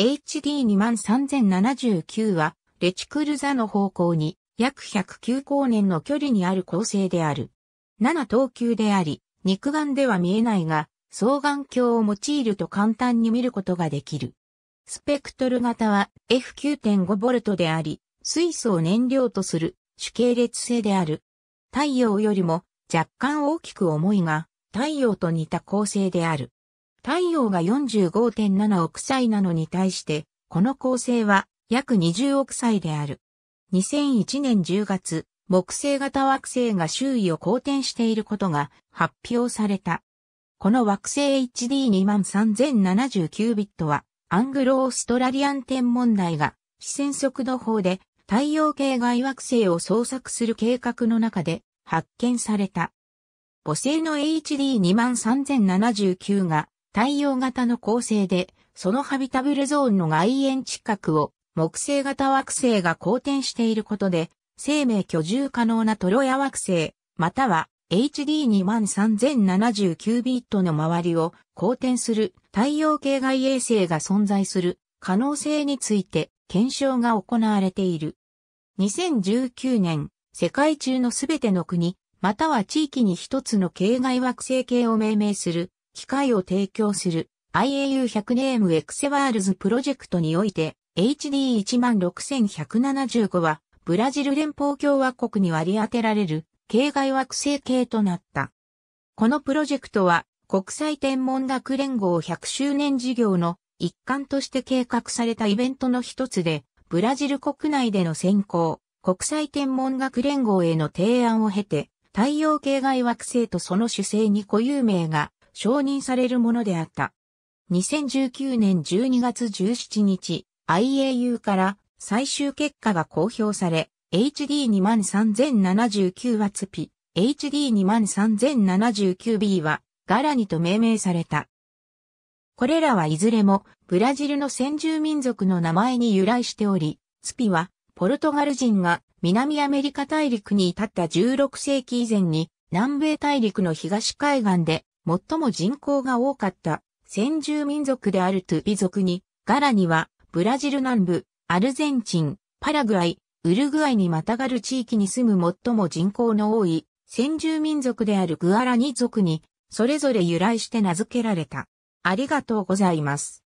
HD23079 は、レチクル座の方向に約109光年の距離にある構成である。7等級であり、肉眼では見えないが、双眼鏡を用いると簡単に見ることができる。スペクトル型は F9.5V であり、水素を燃料とする主系列性である。太陽よりも若干大きく重いが、太陽と似た構成である。太陽が45.7億歳なのに対して、この恒星は約20億歳である。2001年10月、木星型惑星が周囲を公転していることが発表された。この惑星 HD23079 ビットは、アングロオーストラリアン天文台が、視線速度法で太陽系外惑星を捜索する計画の中で発見された。母星の HD23079 が太陽型の構成で、そのハビタブルゾーンの外縁近くを木星型惑星が公転していることで、生命居住可能なトロヤ惑星、または HD23079 ビットの周りを公転する太陽系外衛星が存在する可能性について検証が行われている。2019年、世界中のすべての国、または地域に一つの系外惑星系を命名する機会を提供する IAU100 ネームエクセワールズプロジェクトにおいて HD16175 はブラジル連邦共和国に割り当てられる形外惑星系となった。このプロジェクトは国際天文学連合100周年事業の一環として計画されたイベントの一つで、ブラジル国内での選考、国際天文学連合への提案を経て、太陽系外惑星とその主星に固有名が承認されるものであった。2019年12月17日、IAU から最終結果が公表され、HD23079 はツピ、HD23079B はガラニと命名された。これらはいずれもブラジルの先住民族の名前に由来しており、ツピはポルトガル人が南アメリカ大陸に至った16世紀以前に南米大陸の東海岸で最も人口が多かった先住民族であるトゥピ族に、ガラにはブラジル南部、アルゼンチン、パラグアイ、ウルグアイにまたがる地域に住む最も人口の多い先住民族であるグアラニ族に、それぞれ由来して名付けられた。ありがとうございます。